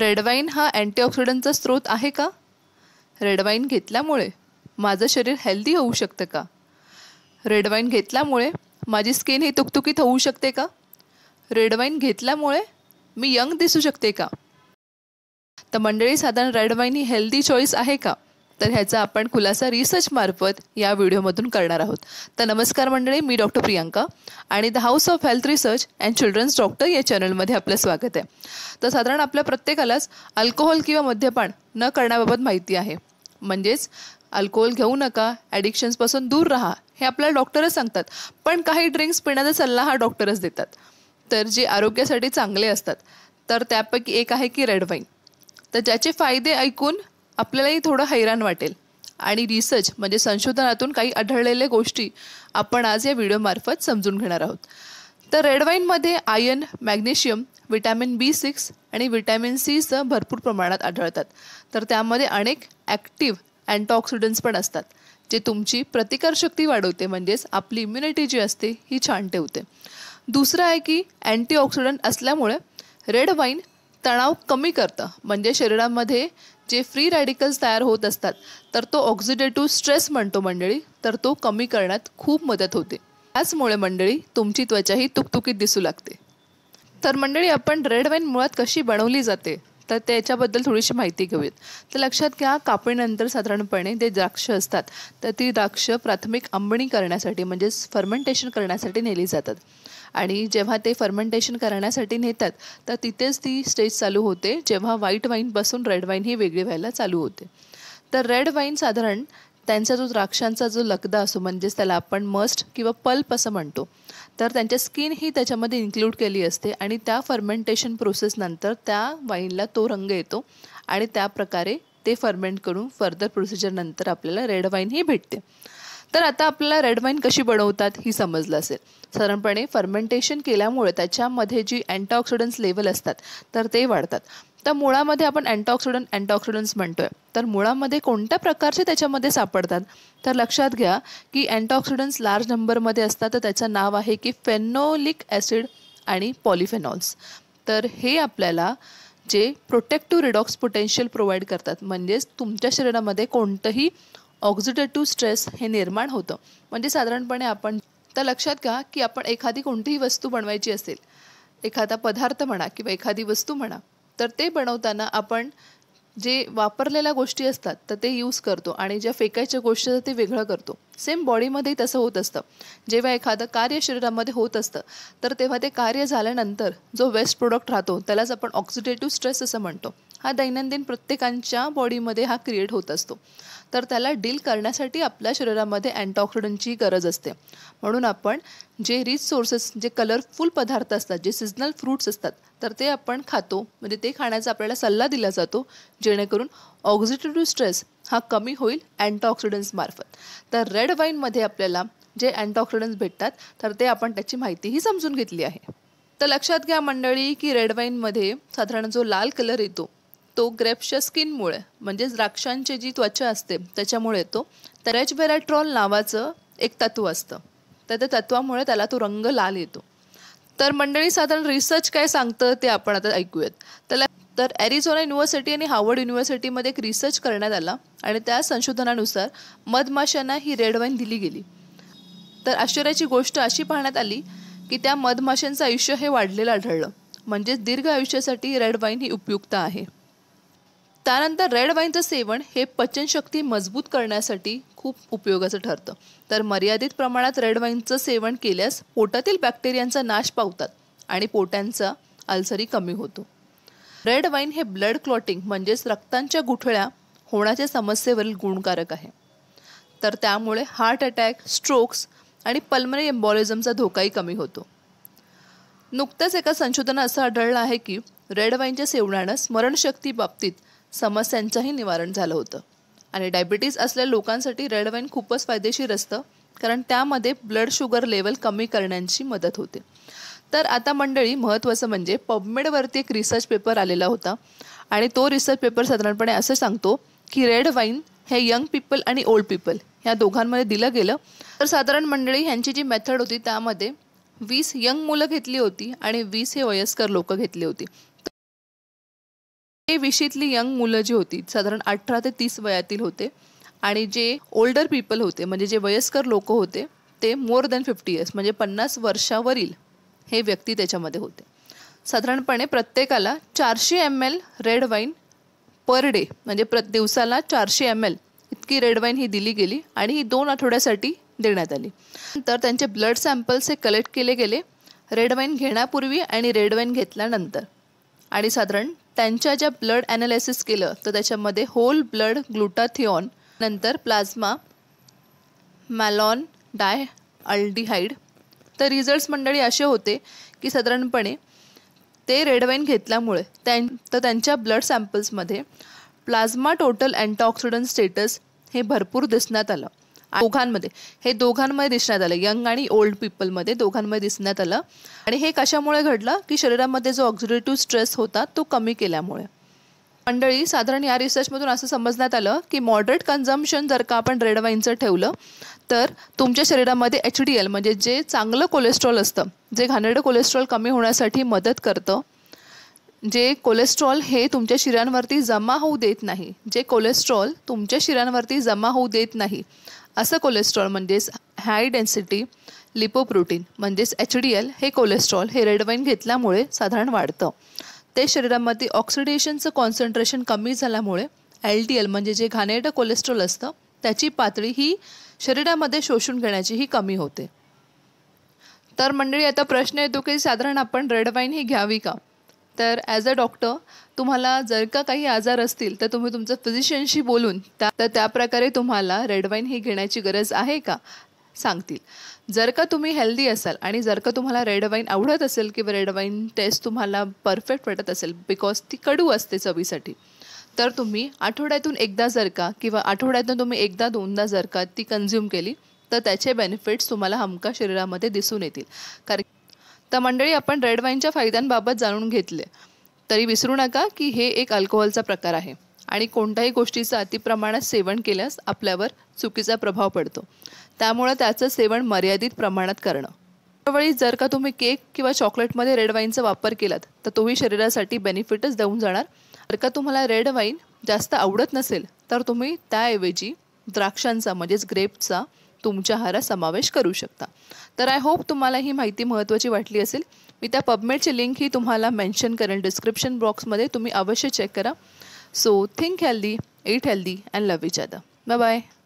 रेडवाईन wine हा अँटीऑक्सिडंटचा स्रोत आहे का रेडवाईन घेतल्यामुळे माझं शरीर हेल्दी होऊ शकतं का रेडवाईन घेतल्यामुळे माझी स्किन ही तुकतुकीत होऊ शकते का रेडवाईन घेतल्यामुळे मी यंग दिसू शकते का तर मंडळी साधारण रेड ही हेल्दी चॉईस आहे का तर ह्याचा आपण खुलासा रिसर्च मार्फत या व्हिडिओमधून करणार आहोत तर नमस्कार मंडळी मी डॉक्टर प्रियांका आणि the house of health research and children's doctor या चॅनलमध्ये आपलं स्वागत आहे तर साधारण आपल्या प्रत्येकालाच अल्कोहोल किंवा मद्यपान न करण्याबाबत माहिती आहे म्हणजेच अल्कोहोल घेऊ नका ॲडिक्शन्सपासून दूर राहा हे आपल्याला डॉक्टरच सांगतात पण काही ड्रिंक्स पिण्याचा सल्ला हा डॉक्टरच देतात तर जे आरोग्यासाठी चांगले असतात तर त्यापैकी एक आहे की रेड वाईन तर ज्याचे फायदे ऐकून आपल्यालाही थोडं हैराण वाटेल आणि रिसर्च म्हणजे संशोधनातून काही आढळलेल्या गोष्टी आपण आज या व्हिडिओमार्फत समजून घेणार आहोत तर रेड वाईनमध्ये iron magnesium vitamin B six आणि विटॅमिन सीचं भरपूर प्रमाणात आढळतात तर त्यामध्ये अनेक ॲक्टिव्ह अँटीऑक्सिडंट्स पण असतात जे तुमची प्रतिकारशक्ती वाढवते म्हणजेच आपली इम्युनिटी जी असते ही छान ठेवते दुसरं आहे की अँटीऑक्सिडंट असल्यामुळे रेड वाईन तणाव कमी करतं म्हणजे शरीरामध्ये जे फ्री रॅडिकल्स तयार होत असतात तर तो ऑक्सिडेटिव्ह स्ट्रेस म्हणतो मंडळी तर तो कमी करण्यात खूप मदत होते त्याचमुळे मंडळी तुमची त्वचाही तुकतुकीत दिसू लागते तर मंडळी आपण रेड वाईन मुळात कशी बनवली जाते तर त्याच्याबद्दल थोडीशी माहिती घेऊयात तर लक्षात घ्या कापणीनंतर साधारणपणे जे द्राक्ष असतात तर ती द्राक्ष प्राथमिक आंबणी करण्यासाठी म्हणजेच फर्मेंटेशन करण्यासाठी नेली जातात आणि जेव्हा ते फर्मेंटेशन करण्यासाठी नेतात तर तिथेच ती स्टेज चालू होते जेव्हा व्हाईट वाईनपासून रेड वाईन ही वेगळी व्हायला चालू होते तर रेड वाईन साधारण त्यांचा जो द्राक्षांचा जो लगदा असो म्हणजेच त्याला आपण मस्ट किंवा पल्प असं म्हणतो तर त्यांच्या स्किन ही त्याच्यामध्ये इन्क्लूड केली असते आणि त्या फर्मेंटेशन प्रोसेसनंतर त्या वाईनला तो रंग येतो आणि त्याप्रकारे ते फर्मेंट करून फर्दर प्रोसिजरनंतर आपल्याला रेड वाईन ही भेटते तर आता आपल्याला रेड वाईन कशी बनवतात ही समजलं असेल साधारणपणे फर्मेंटेशन केल्यामुळे त्याच्यामध्ये जी अँटीऑक्सिडंट्स लेवल असतात तर ते वाढतात तर मुळामध्ये आपण अँटीऑक्सिडंट अँटीऑक्सिडंट्स म्हणतोय तर मुळामध्ये कोणत्या प्रकारचे त्याच्यामध्ये सापडतात तर लक्षात घ्या की अँटीऑक्सिडंट्स लार्ज नंबरमध्ये असतात तर त्याचं नाव आहे की फेनोलिक ॲसिड आणि पॉलिफेनॉल्स तर हे आपल्याला जे प्रोटेक्टिव्ह रिडॉक्स पोटेन्शियल प्रोव्हाइड करतात म्हणजेच तुमच्या शरीरामध्ये कोणतंही ऑक्झिटेटिव्ह स्ट्रेस हे निर्माण होतं म्हणजे साधारणपणे आपण तर लक्षात घ्या की आपण एखादी कोणतीही वस्तू बनवायची असेल एखादा पदार्थ म्हणा किंवा एखादी वस्तू म्हणा तर ते बनवताना आपण जे वापरलेल्या गोष्टी असतात तर ते यूज करतो आणि ज्या फेकायच्या गोष्टी असतात ते वेगळं करतो सेम बॉडीमध्येही तसं होत असतं जेव्हा एखादं कार्य शरीरामध्ये होत असतं तर तेव्हा ते कार्य झाल्यानंतर जो वेस्ट प्रोडक्ट राहतो त्यालाच आपण ऑक्सिडेटिव्ह स्ट्रेस असं म्हणतो हा दैनंदिन प्रत्येकांच्या बॉडीमध्ये हा क्रिएट होत असतो तर त्याला डील करण्यासाठी आपल्या शरीरामध्ये अँटीऑक्सिडंटची गरज असते म्हणून आपण जे रिच सोर्सेस जे कलरफुल पदार्थ असतात जे सिजनल फ्रूट्स असतात तर ते आपण खातो म्हणजे ते खाण्याचा आपल्याला सल्ला दिला जातो जेणेकरून ऑक्झिटेटिव्ह स्ट्रेस हा कमी होईल मार्फत तर रेड वाईनमध्ये आपल्याला जे अँटीऑक्सिडंट्स भेटतात तर ते आपण त्याची माहितीही समजून घेतली आहे तर लक्षात घ्या मंडळी की रेड वाईनमध्ये साधारण जो लाल कलर येतो तो ग्रेप्सच्या स्किनमुळे म्हणजेच द्राक्षांची जी त्वचा असते त्याच्यामुळे येतो तर एच नावाचं एक तत्व असतं तर त्या तत्वामुळे त्याला तो रंग लाल येतो तर मंडळी साधारण रिसर्च काय सांगतं ते आपण आता ऐकूयात त्याला तर ॲरिझोना युनिव्हर्सिटी आणि हार्वर्ड युनिव्हर्सिटीमध्ये एक रिसर्च करण्यात आला आणि त्या संशोधनानुसार मधमाशांना ही रेड वाईन दिली गेली तर आश्चर्याची गोष्ट अशी पाहण्यात आली की त्या मधमाशांचं आयुष्य हे वाढलेलं आढळलं म्हणजेच दीर्घ आयुष्यासाठी रेड वाईन ही उपयुक्त आहे त्यानंतर रेड वाईनचं सेवन हे पचनशक्ती मजबूत करण्यासाठी खूप उपयोगाचं ठरतं तर मर्यादित प्रमाणात रेड वाईनचं सेवन केल्यास पोटातील बॅक्टेरियांचा नाश पावतात आणि पोटांचा अल्सरी कमी होतो रेड वाईन हे ब्लड क्लॉटिंग म्हणजेच रक्तांच्या गुठळ्या होण्याच्या समस्येवरील गुणकारक आहे तर त्यामुळे हार्ट अटॅक स्ट्रोक्स आणि पल्मरी एम्बॉलिझमचा धोकाही कमी होतो नुकतंच एका संशोधनात असं आढळलं आहे की रेड वाईनच्या सेवनानं स्मरणशक्ती बाबतीत समस्यांचंही निवारण झालं होतं आणि डायबिटीज असलेल्या लोकांसाठी रेड वाईन खूपच फायदेशीर असतं कारण त्यामध्ये ब्लड शुगर लेवल कमी करण्याची मदत होते तर आता मंडळी महत्त्वाचं म्हणजे पबमेडवरती एक रिसर्च पेपर आलेला होता आणि तो रिसर्च पेपर साधारणपणे असं सांगतो की रेड वाईन हे यंग पीपल आणि ओल्ड पीपल ह्या दोघांमध्ये दिलं गेलं तर साधारण मंडळी ह्यांची जी मेथड होती त्यामध्ये वीस यंग मुलं घेतली होती आणि वीस हे वयस्कर लोक घेतली होती हे विशीतली यंग मुलं जी होती साधारण अठरा ते तीस वयातील होते आणि जे ओल्डर पीपल होते म्हणजे जे वयस्कर लोक होते ते मोर दॅन फिफ्टी इयर्स म्हणजे पन्नास वर्षावरील हे व्यक्ती त्याच्यामध्ये होते साधारणपणे प्रत्येकाला चारशे M L red wine per day म्हणजे प्र दिवसाला चारशे एम एल इतकी रेड वाईन ही दिली गेली आणि ही दोन आठवड्यासाठी देण्यात आली तर त्यांचे ब्लड सॅम्पल्स हे कलेक्ट केले गेले रेड वाईन घेण्यापूर्वी आणि रेड वाईन घेतल्यानंतर आणि साधारण त्यांच्या ज्या ब्लड ॲनालिसिस केलं तर त्याच्यामध्ये होल ब्लड ग्लुटाथिओन नंतर प्लाझ्मा मॅलॉन डाय अल्डिहाईड तर रिझल्ट्स मंडळी असे होते की साधारणपणे ते रेडवाईन घेतल्यामुळे त्यां तर त्यांच्या ब्लड सॅम्पल्समध्ये प्लाझ्मा टोटल अँटीऑक्सिडंट स्टेटस हे भरपूर दिसण्यात आलं दोघांमध्ये हे दोघांमध्ये दिसण्यात आलं यंग आणि ओल्ड पीपलमध्ये दोघांमध्ये दिसण्यात आलं आणि हे कशामुळे घडलं की शरीरामध्ये जो ऑक्झिडेटिव्ह स्ट्रेस होता तो कमी केल्यामुळे मंडळी साधारण या रिसर्चमधून असं समजण्यात आलं की मॉडरेट कन्झम्पशन जर का आपण रेड वाईनचं ठेवलं तर तुमच्या शरीरामध्ये एच डी एल म्हणजे जे चांगलं कोलेस्ट्रॉल असतं जे घाणेरडं कोलेस्ट्रॉल कमी होण्यासाठी मदत करतं जे कोलेस्ट्रॉल हे तुमच्या शिरांवरती जमा होऊ देत नाही जे कोलेस्ट्रॉल तुमच्या शिरांवरती जमा होऊ देत नाही असं कोलेस्ट्रॉल म्हणजेच हाय डेन्सिटी लिपोप्रोटीन म्हणजेच एच डी एल हे कोलेस्ट्रॉल हे रेडवाईन घेतल्यामुळे साधारण वाढतं ते शरीरामध्ये ऑक्सिडेशनचं कॉन्सन्ट्रेशन कमी झाल्यामुळे एल डी एल म्हणजे जे घाणेरडं कोलेस्ट्रॉल असतं त्याची पातळी ही शरीरामध्ये शोषून घेण्याची ही कमी होते तर मंडळी आता प्रश्न येतो की साधारण आपण रेड वाईन ही घ्यावी का तर ॲज अ डॉक्टर तुम्हाला जर का काही आजार असतील तर तुम्ही तुमचं फिजिशियनशी बोलून त्या तर त्याप्रकारे तुम्हाला रेड वाईन ही घेण्याची गरज आहे का सांगतील जर का तुम्ही हेल्दी असाल आणि जर का तुम्हाला रेड वाईन आवडत असेल किंवा रेड वाईन टेस्ट तुम्हाला परफेक्ट वाटत असेल बिकॉज ती कडू असते चवीसाठी तर तुम्ही आठवड्यातून एकदा जर का किंवा आठवड्यातून तुम्ही एकदा दोनदा जर का ती कन्झ्युम केली तर त्याचे बेनिफिट्स तुम्हाला हमका शरीरामध्ये दिसून येतील कारण तर मंडळी आपण रेड वाईनच्या फायद्यांबाबत जाणून घेतले तरी विसरू नका की हे एक अल्कोहोलचा प्रकार आहे आणि कोणत्याही गोष्टीचं अतिप्रमाणात सेवन केल्यास आपल्यावर चुकीचा प्रभाव पडतो त्यामुळं त्याचं सेवन मर्यादित प्रमाणात करणं त्यावेळी जर का तुम्ही केक किंवा चॉकलेटमध्ये रेड वाईनचा वापर केलात तर तोही शरीरासाठी बेनिफिटच देऊन जाणार जर का तुम्हाला रेड वाईन जास्त आवडत नसेल तर तुम्ही त्याऐवजी द्राक्षांचा म्हणजेच ग्रेपचा तुमच्या आहारात समावेश करू शकता तर आय होप तुम्हाला ही माहिती महत्त्वाची वाटली असेल मी त्या पबमेडची लिंक ही तुम्हाला मेन्शन करेन डिस्क्रिप्शन बॉक्समध्ये तुम्ही अवश्य चेक करा so think healthy eat healthy and love each other bye bye